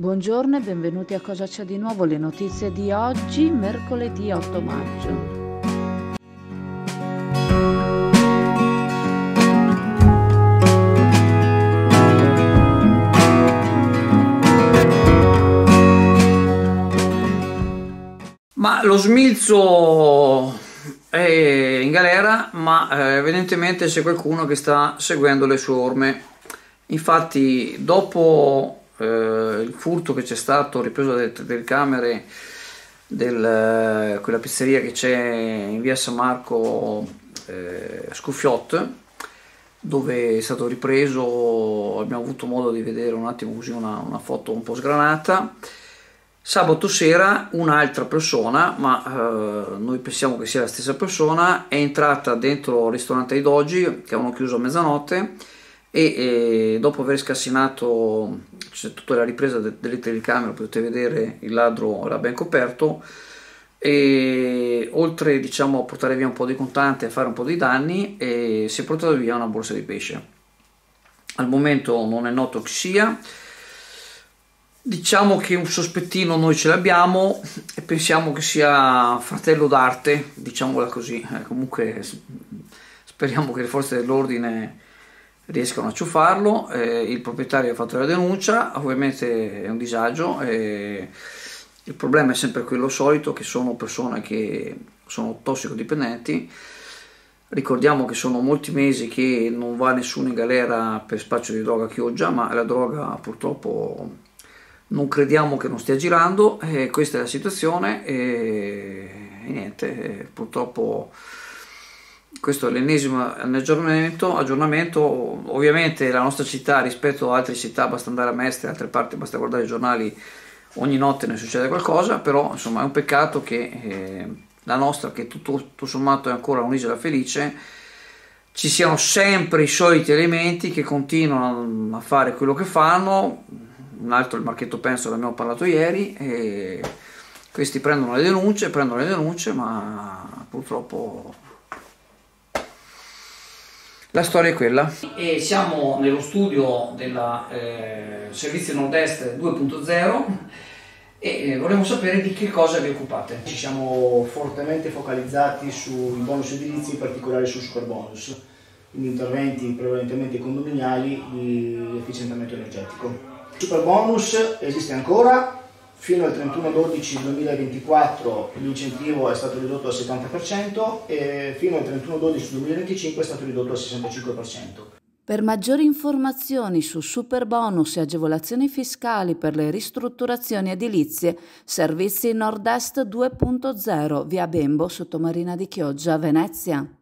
Buongiorno e benvenuti a Cosa c'è di nuovo, le notizie di oggi, mercoledì 8 maggio. Ma lo smilzo è in galera, ma eh, evidentemente c'è qualcuno che sta seguendo le sue orme. Infatti, dopo eh, il furto che c'è stato ripreso dalle telecamere del, eh, quella pizzeria che c'è in via San Marco eh, Scuffiot dove è stato ripreso, abbiamo avuto modo di vedere un attimo così una, una foto un po' sgranata. Sabato sera un'altra persona, ma eh, noi pensiamo che sia la stessa persona, è entrata dentro il ristorante di Dogi, che avevano chiuso a mezzanotte, e, e dopo aver scassinato c'è tutta la ripresa de delle telecamere potete vedere il ladro era ben coperto e oltre diciamo, a portare via un po' di contante e fare un po' di danni eh, si è portata via una borsa di pesce al momento non è noto chi sia diciamo che un sospettino noi ce l'abbiamo e pensiamo che sia fratello d'arte diciamola così eh, comunque speriamo che le forze dell'ordine riescono a ciuffarlo, eh, il proprietario ha fatto la denuncia, ovviamente è un disagio, eh, il problema è sempre quello solito che sono persone che sono tossicodipendenti, ricordiamo che sono molti mesi che non va nessuno in galera per spaccio di droga a Chioggia, ma la droga purtroppo non crediamo che non stia girando, eh, questa è la situazione e, e niente, purtroppo questo è l'ennesimo aggiornamento, ovviamente la nostra città rispetto ad altre città basta andare a Mestre, altre parti basta guardare i giornali, ogni notte ne succede qualcosa, però insomma è un peccato che eh, la nostra, che tutto, tutto sommato è ancora un'isola felice, ci siano sempre i soliti elementi che continuano a fare quello che fanno, un altro il marchetto penso, l'abbiamo parlato ieri, e questi prendono le denunce, prendono le denunce, ma purtroppo la storia è quella. E siamo nello studio del eh, Servizio Nord-Est 2.0 e eh, volevo sapere di che cosa vi occupate. Ci siamo fortemente focalizzati sui bonus edilizi, in particolare su super bonus, quindi interventi prevalentemente condominiali di efficientamento energetico. Super bonus esiste ancora, Fino al 31-12-2024 l'incentivo è stato ridotto al 70% e fino al 31-12-2025 è stato ridotto al 65%. Per maggiori informazioni su superbonus e agevolazioni fiscali per le ristrutturazioni edilizie, servizi Nord-Est 2.0 via Bembo, sottomarina di Chioggia, Venezia.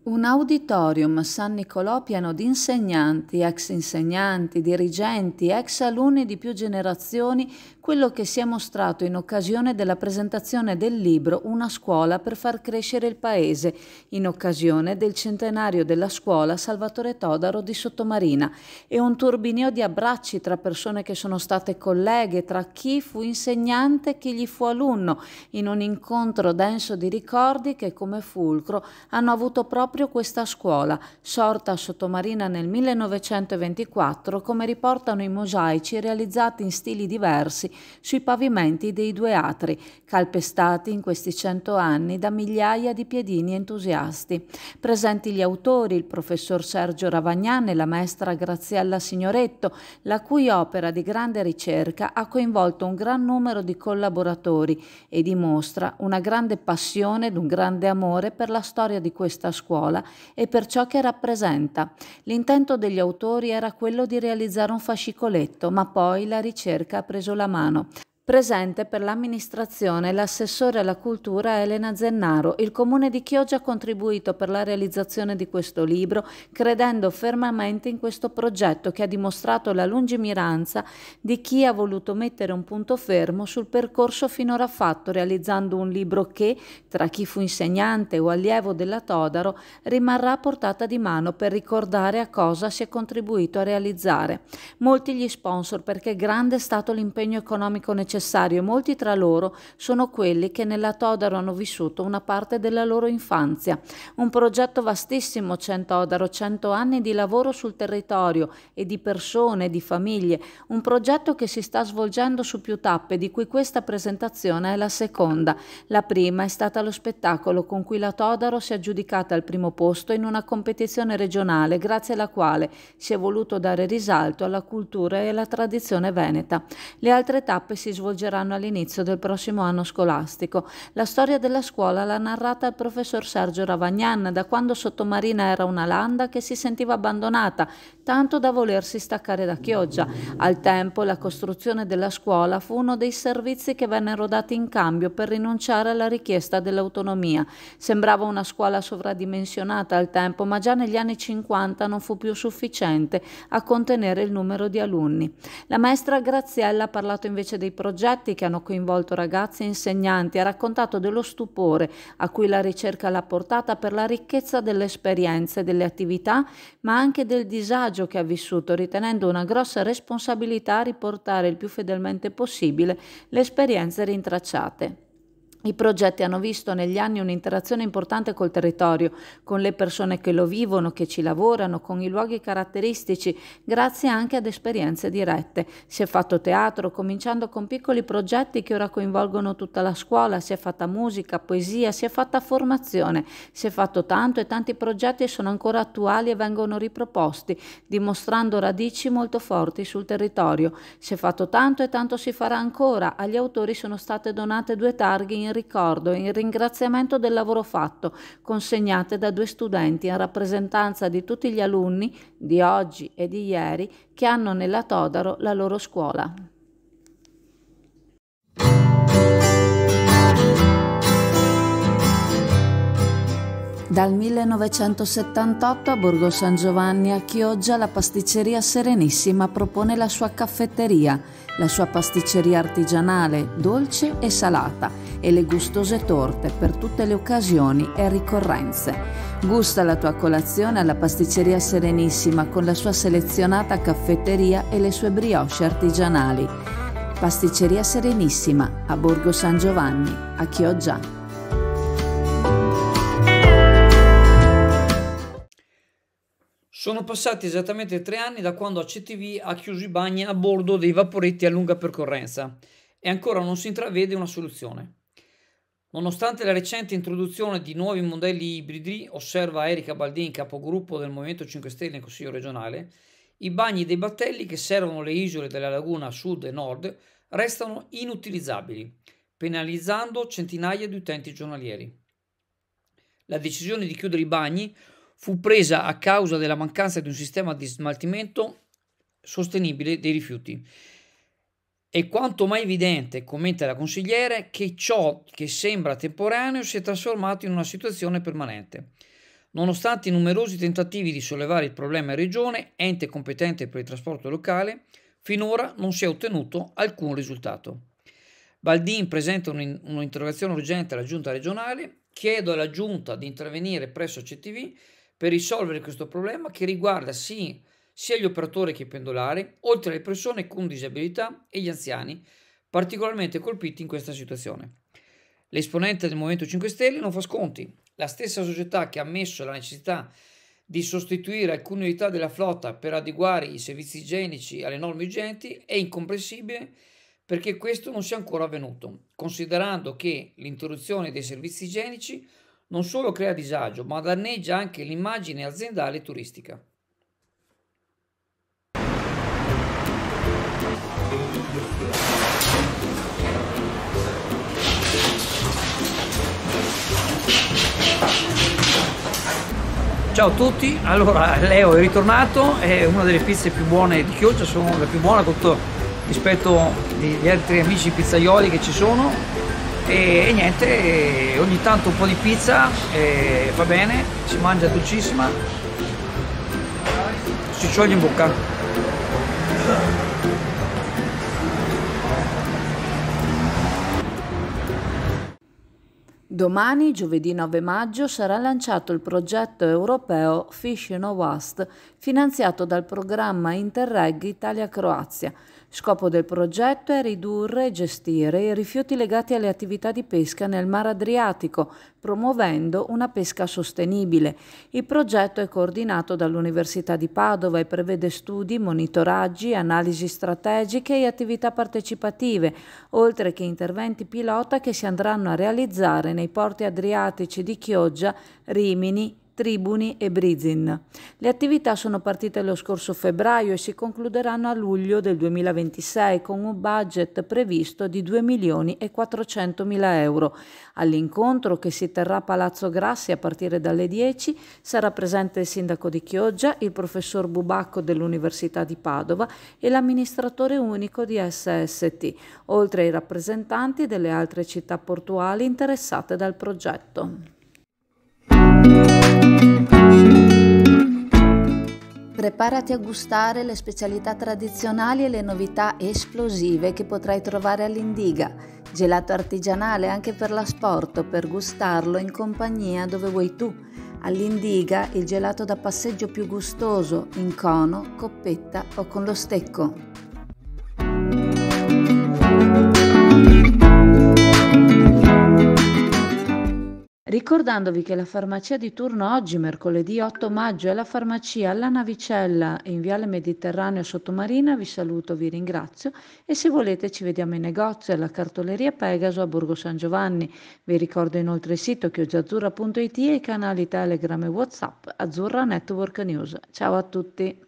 Un auditorium San Nicolò pieno di insegnanti, ex insegnanti, dirigenti, ex alunni di più generazioni quello che si è mostrato in occasione della presentazione del libro Una scuola per far crescere il paese, in occasione del centenario della scuola Salvatore Todaro di Sottomarina È un turbineo di abbracci tra persone che sono state colleghe, tra chi fu insegnante e chi gli fu alunno, in un incontro denso di ricordi che come fulcro hanno avuto proprio questa scuola, sorta a Sottomarina nel 1924 come riportano i mosaici realizzati in stili diversi sui pavimenti dei due atri, calpestati in questi cento anni da migliaia di piedini entusiasti. Presenti gli autori, il professor Sergio Ravagnan e la maestra Graziella Signoretto, la cui opera di grande ricerca ha coinvolto un gran numero di collaboratori e dimostra una grande passione ed un grande amore per la storia di questa scuola e per ciò che rappresenta. L'intento degli autori era quello di realizzare un fascicoletto, ma poi la ricerca ha preso la mano mano Presente per l'amministrazione l'assessore alla cultura Elena Zennaro. Il comune di Chioggia ha contribuito per la realizzazione di questo libro credendo fermamente in questo progetto che ha dimostrato la lungimiranza di chi ha voluto mettere un punto fermo sul percorso finora fatto realizzando un libro che, tra chi fu insegnante o allievo della Todaro, rimarrà a portata di mano per ricordare a cosa si è contribuito a realizzare. Molti gli sponsor perché grande è stato l'impegno economico necessario necessario e molti tra loro sono quelli che nella Todaro hanno vissuto una parte della loro infanzia. Un progetto vastissimo Centodaro, 100 anni di lavoro sul territorio e di persone, di famiglie, un progetto che si sta svolgendo su più tappe, di cui questa presentazione è la seconda. La prima è stata lo spettacolo con cui la Todaro si è aggiudicata al primo posto in una competizione regionale, grazie alla quale si è voluto dare risalto alla cultura e alla tradizione veneta. Le altre tappe si svolgono svolgeranno all'inizio del prossimo anno scolastico. La storia della scuola l'ha narrata il professor Sergio Ravagnan da quando Sottomarina era una landa che si sentiva abbandonata, tanto da volersi staccare da Chioggia. Al tempo la costruzione della scuola fu uno dei servizi che vennero dati in cambio per rinunciare alla richiesta dell'autonomia. Sembrava una scuola sovradimensionata al tempo, ma già negli anni 50 non fu più sufficiente a contenere il numero di alunni. La maestra Graziella ha parlato invece dei progetti progetti che hanno coinvolto ragazzi e insegnanti, ha raccontato dello stupore a cui la ricerca l'ha portata per la ricchezza delle esperienze, delle attività, ma anche del disagio che ha vissuto, ritenendo una grossa responsabilità riportare il più fedelmente possibile le esperienze rintracciate. I progetti hanno visto negli anni un'interazione importante col territorio, con le persone che lo vivono, che ci lavorano, con i luoghi caratteristici, grazie anche ad esperienze dirette. Si è fatto teatro, cominciando con piccoli progetti che ora coinvolgono tutta la scuola, si è fatta musica, poesia, si è fatta formazione, si è fatto tanto e tanti progetti sono ancora attuali e vengono riproposti, dimostrando radici molto forti sul territorio. Si è fatto tanto e tanto si farà ancora. Agli autori sono state donate due targhe in in ricordo e in ringraziamento del lavoro fatto, consegnate da due studenti in rappresentanza di tutti gli alunni di oggi e di ieri che hanno nella Todaro la loro scuola. Dal 1978 a Borgo San Giovanni a Chioggia la pasticceria Serenissima propone la sua caffetteria, la sua pasticceria artigianale, dolce e salata e le gustose torte per tutte le occasioni e ricorrenze. Gusta la tua colazione alla pasticceria Serenissima con la sua selezionata caffetteria e le sue brioche artigianali. Pasticceria Serenissima a Borgo San Giovanni a Chioggia. Sono passati esattamente tre anni da quando ACTV ha chiuso i bagni a bordo dei vaporetti a lunga percorrenza e ancora non si intravede una soluzione. Nonostante la recente introduzione di nuovi modelli ibridi, osserva Erika Baldin, capogruppo del Movimento 5 Stelle in Consiglio regionale, i bagni dei battelli che servono le isole della laguna sud e nord restano inutilizzabili, penalizzando centinaia di utenti giornalieri. La decisione di chiudere i bagni fu presa a causa della mancanza di un sistema di smaltimento sostenibile dei rifiuti. È quanto mai evidente, commenta la consigliere, che ciò che sembra temporaneo si è trasformato in una situazione permanente. Nonostante i numerosi tentativi di sollevare il problema in regione, ente competente per il trasporto locale, finora non si è ottenuto alcun risultato. Baldin presenta un'interrogazione urgente alla giunta regionale, chiedo alla giunta di intervenire presso CTV per risolvere questo problema che riguarda sì, sia gli operatori che i pendolari, oltre alle persone con disabilità e gli anziani, particolarmente colpiti in questa situazione. L'esponente del Movimento 5 Stelle non fa sconti. La stessa società che ha ammesso la necessità di sostituire alcune unità della flotta per adeguare i servizi igienici alle norme vigenti è incomprensibile perché questo non sia ancora avvenuto, considerando che l'interruzione dei servizi igienici non solo crea disagio, ma danneggia anche l'immagine aziendale e turistica. Ciao a tutti, allora Leo è ritornato, è una delle pizze più buone di Chioggia, sono la più buona rispetto agli altri amici pizzaioli che ci sono e, e niente, ogni tanto un po' di pizza e va bene, si mangia dolcissima, si scioglie in bocca. Domani, giovedì 9 maggio, sarà lanciato il progetto europeo Fish in a Wast, finanziato dal programma Interreg Italia-Croazia Scopo del progetto è ridurre e gestire i rifiuti legati alle attività di pesca nel Mar Adriatico, promuovendo una pesca sostenibile. Il progetto è coordinato dall'Università di Padova e prevede studi, monitoraggi, analisi strategiche e attività partecipative, oltre che interventi pilota che si andranno a realizzare nei porti adriatici di Chioggia, Rimini, tribuni e Brizin. Le attività sono partite lo scorso febbraio e si concluderanno a luglio del 2026 con un budget previsto di 2 milioni e 400 mila euro. All'incontro che si terrà a Palazzo Grassi a partire dalle 10 sarà presente il sindaco di Chioggia, il professor Bubacco dell'Università di Padova e l'amministratore unico di SST, oltre ai rappresentanti delle altre città portuali interessate dal progetto. Preparati a gustare le specialità tradizionali e le novità esplosive che potrai trovare all'Indiga. Gelato artigianale anche per l'asporto, per gustarlo in compagnia dove vuoi tu. All'Indiga il gelato da passeggio più gustoso, in cono, coppetta o con lo stecco. Ricordandovi che la farmacia di turno oggi, mercoledì 8 maggio, è la farmacia alla Navicella in Viale Mediterraneo Sottomarina, vi saluto, vi ringrazio e se volete ci vediamo in negozio alla cartoleria Pegaso a Borgo San Giovanni. Vi ricordo inoltre il sito chioggiazzurra.it e i canali Telegram e Whatsapp Azzurra Network News. Ciao a tutti!